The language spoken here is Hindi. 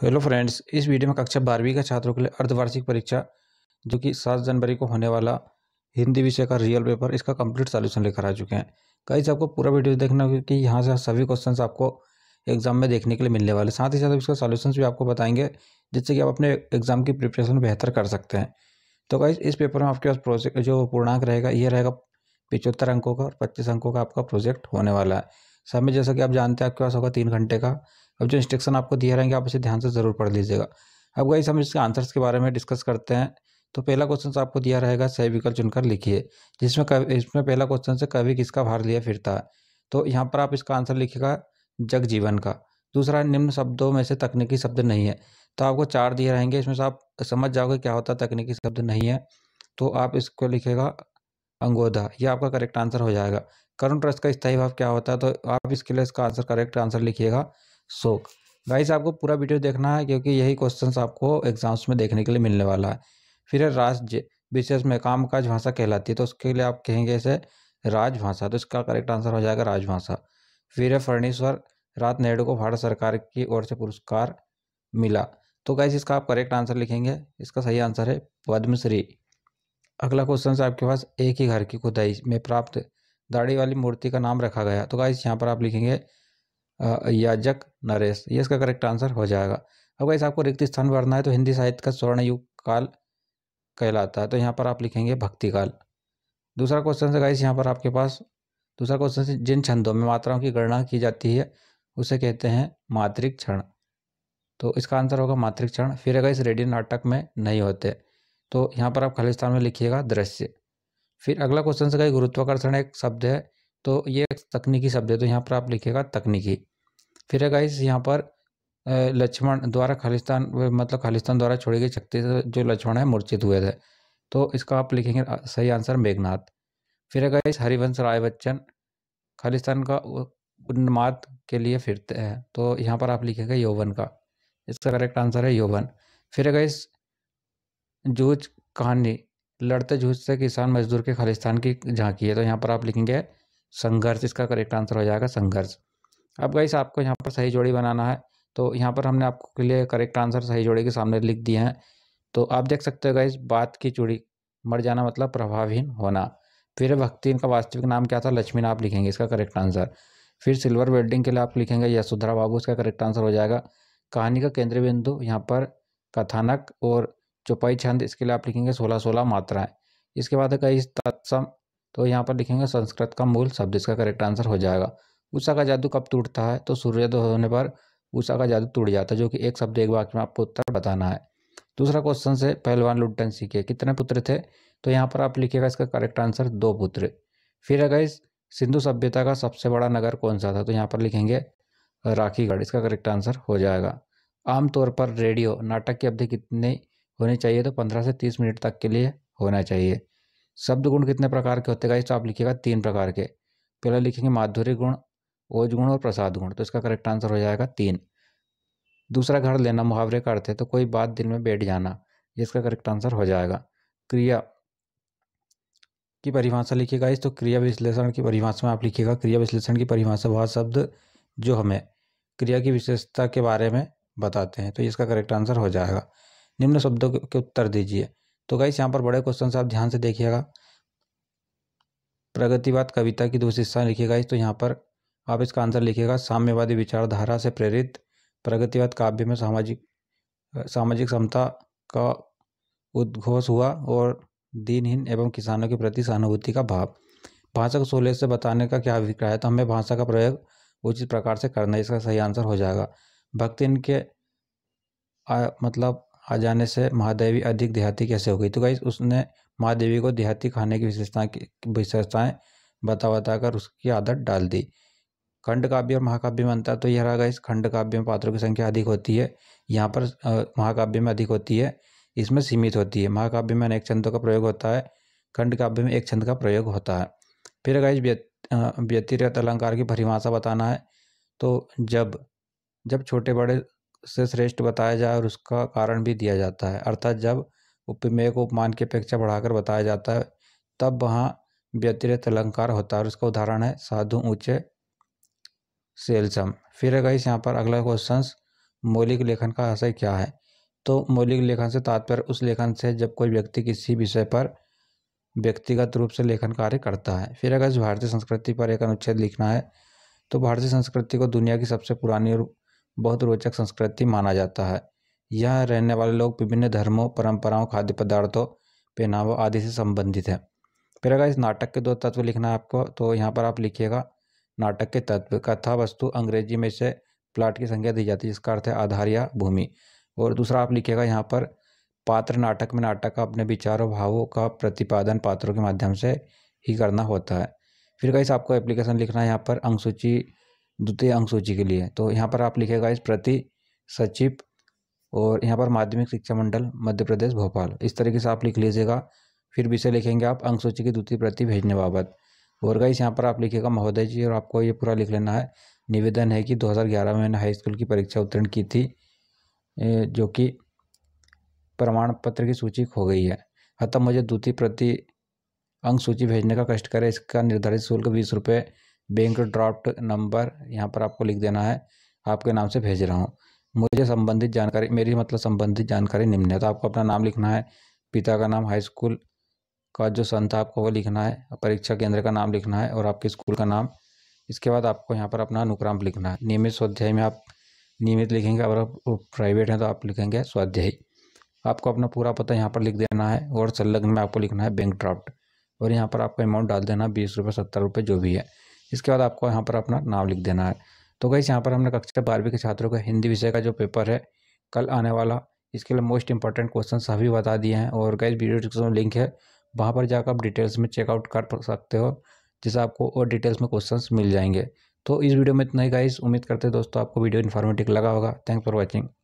हेलो फ्रेंड्स इस वीडियो में कक्षा बारहवीं का छात्रों के लिए अर्धवार्षिक परीक्षा जो कि सात जनवरी को होने वाला हिंदी विषय का रियल पेपर इसका कंप्लीट सॉल्यूशन लेकर आ चुके हैं कई आपको पूरा वीडियो देखना होगा कि यहाँ से सभी क्वेश्चंस आपको एग्जाम में देखने के लिए मिलने वाले साथ ही साथ इसका सोल्यूशन भी आपको बताएंगे जिससे कि आप अपने एग्जाम की प्रिपरेशन बेहतर कर सकते हैं तो कई इस पेपर में आपके पास प्रोजेक्ट जो पूर्णांक रहेगा ये रहेगा पिचहत्तर अंकों का और पच्चीस अंकों का आपका प्रोजेक्ट होने वाला है सब में जैसा कि आप जानते हैं आपके पास होगा तीन घंटे का अब जो इंस्ट्रक्शन आपको दिए रहेंगे आप उसे ध्यान से ज़रूर पढ़ लीजिएगा अब गई हम इसके आंसर्स के बारे में डिस्कस करते हैं तो पहला क्वेश्चन आपको दिया रहेगा सही विकल्प चुनकर लिखिए जिसमें कवि इसमें पहला क्वेश्चन से कवि किसका भार लिया फिरता है तो यहाँ पर आप इसका आंसर लिखेगा जग जीवन का दूसरा निम्न शब्दों में से तकनीकी शब्द नहीं है तो आपको चार दिए रहेंगे इसमें से आप समझ जाओगे क्या होता है तकनीकी शब्द नहीं है तो आप इसको लिखेगा अंगोधा ये आपका करेक्ट आंसर हो जाएगा करुण ट्रस्ट का स्थायी भाव क्या होता है तो आप इसके लिए इसका आंसर करेक्ट आंसर लिखिएगा शोक गाइस आपको पूरा वीडियो देखना है क्योंकि यही क्वेश्चन आपको एग्जाम्स में देखने के लिए मिलने वाला है फिर राज्य विशेष में काम काज भाषा कहलाती है तो उसके लिए आप कहेंगे इसे राजभाषा तो इसका करेक्ट आंसर हो जाएगा राजभाषा फिर फर्णेश्वर रात नेहडू को भारत सरकार की ओर से पुरस्कार मिला तो गाइस इसका आप करेक्ट आंसर लिखेंगे इसका सही आंसर है पद्मश्री अगला क्वेश्चन है आपके पास एक ही घर की खुदाई में प्राप्त दाढ़ी वाली मूर्ति का नाम रखा गया तो गाइस यहाँ पर आप लिखेंगे याजक नरेश ये इसका करेक्ट आंसर हो जाएगा अब गाइस आपको रिक्त स्थान भरना है तो हिंदी साहित्य का स्वर्ण युग काल कहलाता है तो यहाँ पर आप लिखेंगे भक्ति काल दूसरा क्वेश्चन है गाइस यहाँ पर आपके पास दूसरा क्वेश्चन है जिन छंदों में मात्राओं की गणना की जाती है उसे कहते हैं मातृक क्षण तो इसका आंसर होगा मातृक क्षण फिर अगर इस रेडियो नाटक में नहीं होते तो यहाँ पर आप खाली स्थान में लिखिएगा दृश्य फिर अगला क्वेश्चन से कहीं गुरुत्वाकर्षण एक शब्द है तो ये एक तकनीकी शब्द है तो यहाँ पर आप लिखिएगा तकनीकी फिर है गाइस यहाँ पर लक्ष्मण द्वारा खालिस्तान मतलब खालिस्तान द्वारा छोड़ी गई शक्ति से जो लक्ष्मण है मूर्छित हुए थे तो इसका आप लिखेंगे सही आंसर मेघनाथ फिर है गाइस हरिवंश राय बच्चन खालिस्तान का उन्माद के लिए फिरते हैं तो यहाँ पर आप लिखेंगे यौवन का इसका करेक्ट आंसर है यौवन फिर है गाइस जूझ कहानी लड़ते जूझ से किसान मजदूर के खालिस्तान की झांकी है तो यहाँ पर आप लिखेंगे संघर्ष इसका करेक्ट आंसर हो जाएगा संघर्ष अब गाइस आपको यहाँ पर सही जोड़ी बनाना है तो यहाँ पर हमने आपको के लिए करेक्ट आंसर सही जोड़ी के सामने लिख दिए हैं तो आप देख सकते हो गाइस बात की चूड़ी मर जाना मतलब प्रभावहीन होना फिर भक्ति इनका वास्तविक नाम क्या था लक्ष्मी आप लिखेंगे इसका करेक्ट आंसर फिर सिल्वर वेल्डिंग के लिए आप लिखेंगे यशोधरा बाबू इसका करेक्ट आंसर हो जाएगा कहानी का केंद्रीय बिंदु यहाँ पर कथानक और चौपाई छंद इसके लिए आप लिखेंगे सोलह सोलह मात्राएं इसके बाद है कई तत्सम तो यहाँ पर लिखेंगे संस्कृत का मूल शब्द इसका करेक्ट आंसर हो जाएगा उषा का जादू कब टूटता है तो सूर्योदय होने पर उषा का जादू टूट जाता है जो कि एक शब्द एक वाक्य में आपको उत्तर बताना है दूसरा क्वेश्चन से पहलवान लुट्टन सीखे कितने पुत्र थे तो यहाँ पर आप लिखिएगा इसका करेक्ट आंसर दो पुत्र फिर अगर इस सिंधु सभ्यता का सबसे बड़ा नगर कौन सा था तो यहाँ पर लिखेंगे राखीगढ़ इसका करेक्ट आंसर हो जाएगा आमतौर पर रेडियो नाटक की अवधि कितनी होनी चाहिए तो पंद्रह से तीस मिनट तक के लिए होना चाहिए शब्द गुण कितने प्रकार के होते गाइस तो आप लिखिएगा तीन प्रकार के पहला लिखेंगे माधुर्य गुण ओज गुण और प्रसाद गुण तो इसका करेक्ट आंसर हो जाएगा तीन दूसरा घर लेना मुहावरे का अर्थ है तो कोई बात दिल में बैठ जाना इसका करेक्ट आंसर हो जाएगा क्रिया की परिभाषा लिखिएगा इस तो क्रिया विश्लेषण की परिभाषा में आप लिखिएगा क्रिया विश्लेषण की परिभाषा वह शब्द जो हमें क्रिया की विशेषता के बारे में बताते हैं तो इसका करेक्ट आंसर हो जाएगा निम्न शब्दों के उत्तर दीजिए तो गाइस यहाँ पर बड़े क्वेश्चन आप ध्यान से देखिएगा प्रगतिवाद कविता की दूसरी हिस्सा लिखिएगा इस तो यहाँ पर आप इसका आंसर लिखिएगा साम्यवादी विचारधारा से प्रेरित प्रगतिवाद काव्य में सामाजिक सामाजिक समता का उद्घोष हुआ और दीनहीन एवं किसानों के प्रति सहानुभूति का भाव भाषा को सोलह से बताने का क्या अभिप्राय है तो हमें भाषा का प्रयोग उचित प्रकार से करना इसका सही आंसर हो जाएगा भक्ति इनके मतलब आ जाने से महादेवी अधिक देहाती कैसे हो गई तो गाइस उसने महादेवी को देहाती खाने की विशेषता की विशेषताएँ बता बता कर उसकी आदत डाल दी खंड काव्य और महाकाव्य में अंतर तो यह रहा गाइस खंड काव्य में पात्रों की संख्या अधिक होती है यहाँ पर महाकाव्य में अधिक होती है इसमें सीमित होती है महाकाव्य में अनेक छंदों का प्रयोग होता है खंड काव्य में एक छंद का प्रयोग होता है फिर गाइस व्यतिरत अलंकार की परिभाषा बताना है तो जब जब छोटे बड़े से श्रेष्ठ बताया जाए और उसका कारण भी दिया जाता है अर्थात जब उपमेय को उपमान की अपेक्षा बढ़ाकर बताया जाता है तब वहाँ व्यतिरिक्त अलंकार होता है और उसका उदाहरण है साधु ऊंचे सेल्सम फिर है इस यहाँ पर अगला क्वेश्चन मौलिक लेखन का आशय क्या है तो मौलिक लेखन से तात्पर्य उस लेखन से जब कोई व्यक्ति किसी विषय पर व्यक्तिगत रूप से लेखन कार्य करता है फिर अगर भारतीय संस्कृति पर एक अनुच्छेद लिखना है तो भारतीय संस्कृति को दुनिया की सबसे पुरानी और बहुत रोचक संस्कृति माना जाता है यहाँ रहने वाले लोग विभिन्न धर्मों परंपराओं खाद्य पदार्थों पहनावों आदि से संबंधित है फिर अगर इस नाटक के दो तत्व लिखना है आपको तो यहाँ पर आप लिखिएगा नाटक के तत्व कथा वस्तु अंग्रेजी में से प्लाट की संख्या दी जाती है जिसका अर्थ है आधार या भूमि और दूसरा आप लिखिएगा यहाँ पर पात्र नाटक में नाटक का अपने विचारों भावों का प्रतिपादन पात्रों के माध्यम से ही करना होता है फिर कहीं आपको एप्लीकेशन लिखना है यहाँ पर अंगसूची द्वितीय अंक सूची के लिए तो यहाँ पर आप लिखेगा इस प्रति सचिव और यहाँ पर माध्यमिक शिक्षा मंडल मध्य प्रदेश भोपाल इस तरीके से आप लिख लीजिएगा फिर विषय लिखेंगे आप अंक सूची की द्वितीय प्रति भेजने बाबत और गाइस यहाँ पर आप लिखेगा महोदय जी और आपको ये पूरा लिख लेना है निवेदन है कि 2011 में मैंने हाई स्कूल की परीक्षा उत्तीर्ण की थी जो कि प्रमाण पत्र की सूची खो गई है अतः मुझे द्वितीय प्रति अंक सूची भेजने का कष्ट करें इसका निर्धारित शुल्क बीस रुपये बैंक ड्राफ्ट नंबर यहाँ पर आपको लिख देना है आपके नाम से भेज रहा हूँ मुझे संबंधित जानकारी मेरी मतलब संबंधित जानकारी निम्न है तो आपको अपना नाम लिखना है पिता का नाम हाई स्कूल का जो सन था आपको वो लिखना है परीक्षा केंद्र का नाम लिखना है और आपके स्कूल का नाम इसके बाद आपको यहाँ पर अपना अनुक्राम लिखना है नियमित स्वाध्याय में आप नियमित लिखेंगे अगर प्राइवेट हैं तो आप लिखेंगे स्वाध्यायी आपको अपना पूरा पता यहाँ पर लिख देना है और संलग्न में आपको लिखना है बैंक ड्राफ्ट और यहाँ पर आपका अमाउंट डाल देना बीस रुपये सत्तर रुपये जो भी है इसके बाद आपको यहाँ पर अपना नाम लिख देना है तो गई यहाँ पर हमने कक्षा बारहवीं के छात्रों का हिंदी विषय का जो पेपर है कल आने वाला इसके लिए मोस्ट इंपॉर्टेंट क्वेश्चन सभी बता दिए हैं और गई वीडियो डिस्क्रिप्शन लिंक है वहाँ पर जाकर आप डिटेल्स में चेकआउट कर सकते हो जिससे आपको और डिटेल्स में क्वेश्चन मिल जाएंगे तो इस वीडियो में इतना ही गाइस उम्मीद करते हैं दोस्तों आपको वीडियो इन्फॉर्मेटिव लगा होगा थैंक फॉर वॉचिंग